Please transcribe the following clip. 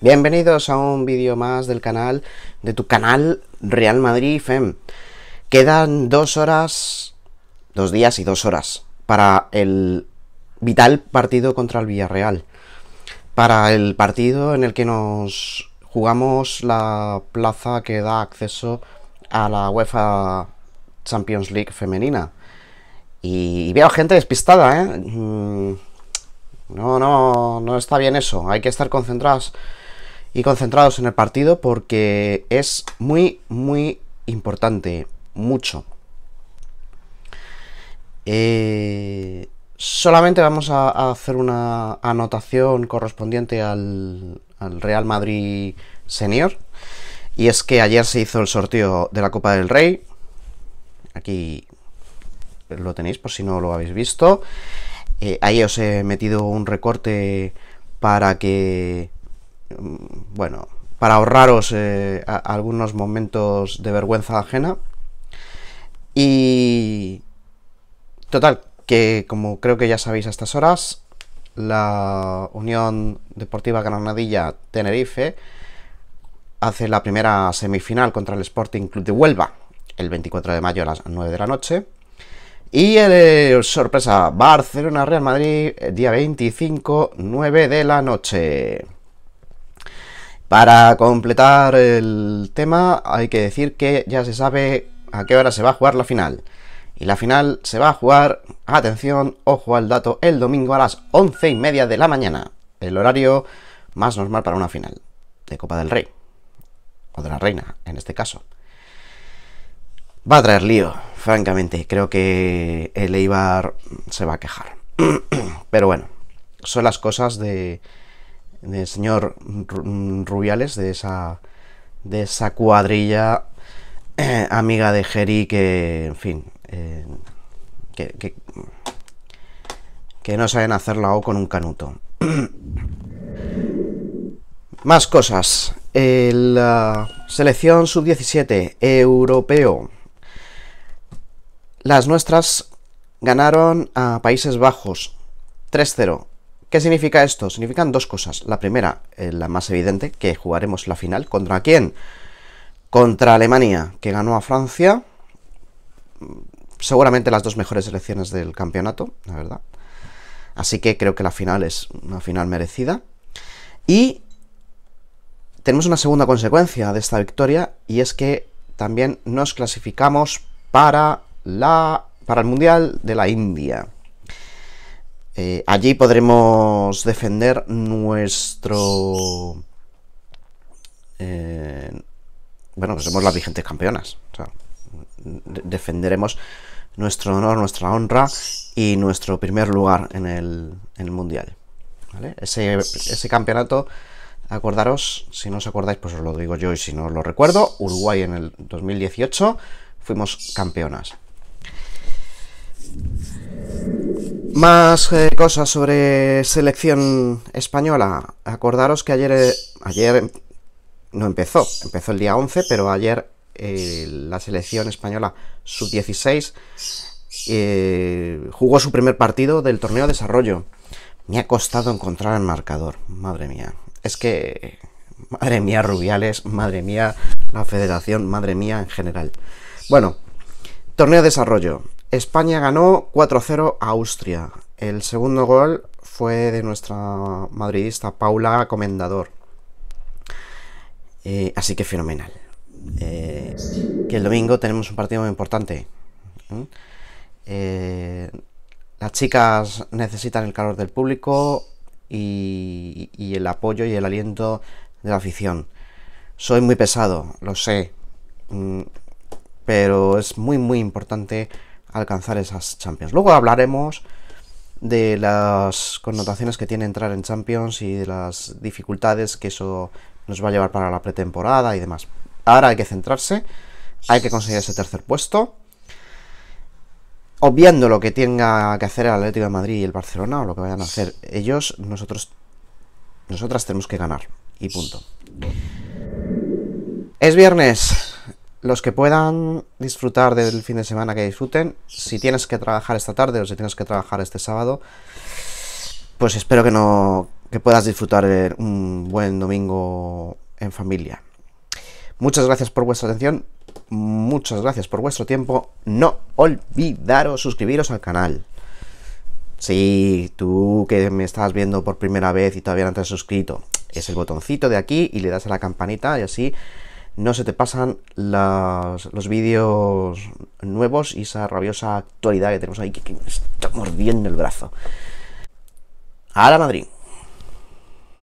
Bienvenidos a un vídeo más del canal, de tu canal Real Madrid FEM. Quedan dos horas, dos días y dos horas para el vital partido contra el Villarreal. Para el partido en el que nos jugamos la plaza que da acceso a la UEFA Champions League femenina. Y veo gente despistada, ¿eh? Mm, no, no, no está bien eso. Hay que estar concentrados y concentrados en el partido porque es muy, muy importante, mucho. Eh, solamente vamos a, hacer una anotación correspondiente al, Real Madrid Senior. Y es que ayer se hizo el sorteo de la Copa del Rey. Aquí lo tenéis por si no lo habéis visto. Eh, ahí os he metido un recorte para que Mm, bueno, para ahorraros eh, algunos momentos de vergüenza ajena. Y total, que como creo que ya sabéis a estas horas, la Unión Deportiva Granadilla Tenerife hace la primera semifinal contra el Sporting Club de Huelva el 24 de mayo a las 9 de la noche. Y el, eh, sorpresa, Barcelona Real Madrid, eh, día 25, 9 de la noche. Para completar el tema hay que decir que ya se sabe a qué hora se va a jugar la final. Y la final se va a jugar, atención, ojo al dato, el domingo a las once y media de la mañana. El horario más normal para una final de Copa del Rey. O de la Reina, en este caso. Va a traer lío, francamente. Creo que el Eibar se va a quejar. Pero bueno, son las cosas de, del señor Rubiales, de esa, de esa cuadrilla eh, amiga de Jerry que, en fin, eh, que, que, no saben hacerla O con un canuto. Más cosas. La ah, selección sub-17 europeo. Las nuestras ganaron a Países Bajos 3-0 ¿Qué significa esto? Significan dos cosas. La primera, eh, la más evidente, que jugaremos la final. ¿Contra quién? Contra Alemania, que ganó a Francia. Mm, seguramente las dos mejores elecciones del campeonato, la verdad. Así que creo que la final es una final merecida. Y tenemos una segunda consecuencia de esta victoria y es que también nos clasificamos para, la, para el Mundial de la India. Eh, allí podremos defender nuestro... Eh, bueno, pues somos las vigentes campeonas. defenderemos nuestro honor, nuestra honra y nuestro primer lugar en el, en el Mundial. Ese, ese, campeonato, acordaros, si no os acordáis, pues os lo digo yo y si no lo recuerdo, Uruguay en el 2018 fuimos campeonas. Más eh, cosas sobre selección española. Acordaros que ayer, eh, ayer no empezó, empezó el día 11, pero ayer eh, la selección española sub-16 jugó su primer partido del torneo de desarrollo. Me ha costado encontrar el marcador, madre mía. Es que, madre mía Rubiales, madre mía la federación, madre mía en general. Bueno, torneo de desarrollo. España ganó 4-0 a Austria. El segundo gol fue de nuestra madridista Paula Comendador. Eh, así que fenomenal. Eh, que el domingo tenemos un partido muy importante. ¿eh? las chicas necesitan el calor del público y, y el apoyo y el aliento de la afición. Soy muy pesado, lo sé, mm, pero es muy muy importante alcanzar esas Champions. Luego hablaremos de las connotaciones que tiene entrar en Champions y de las dificultades que eso nos va a llevar para la pretemporada y demás. Ahora hay que centrarse, hay que conseguir ese tercer puesto. Obviando lo que tenga que hacer el Atlético de Madrid y el Barcelona o lo que vayan a hacer ellos, nosotros nosotras tenemos que ganar y punto. Es viernes, los que puedan disfrutar del fin de semana que disfruten, si tienes que trabajar esta tarde o si tienes que trabajar este sábado, pues espero que no que puedas disfrutar un buen domingo en familia. Muchas gracias por vuestra atención, muchas gracias por vuestro tiempo. No olvidaros suscribiros al canal. Si tú que me estás viendo por primera vez y todavía no te has suscrito, es el botoncito de aquí y le das a la campanita y así no se te pasan los vídeos nuevos y esa rabiosa actualidad que tenemos ahí, que, que me está mordiendo el brazo. A la Madrid.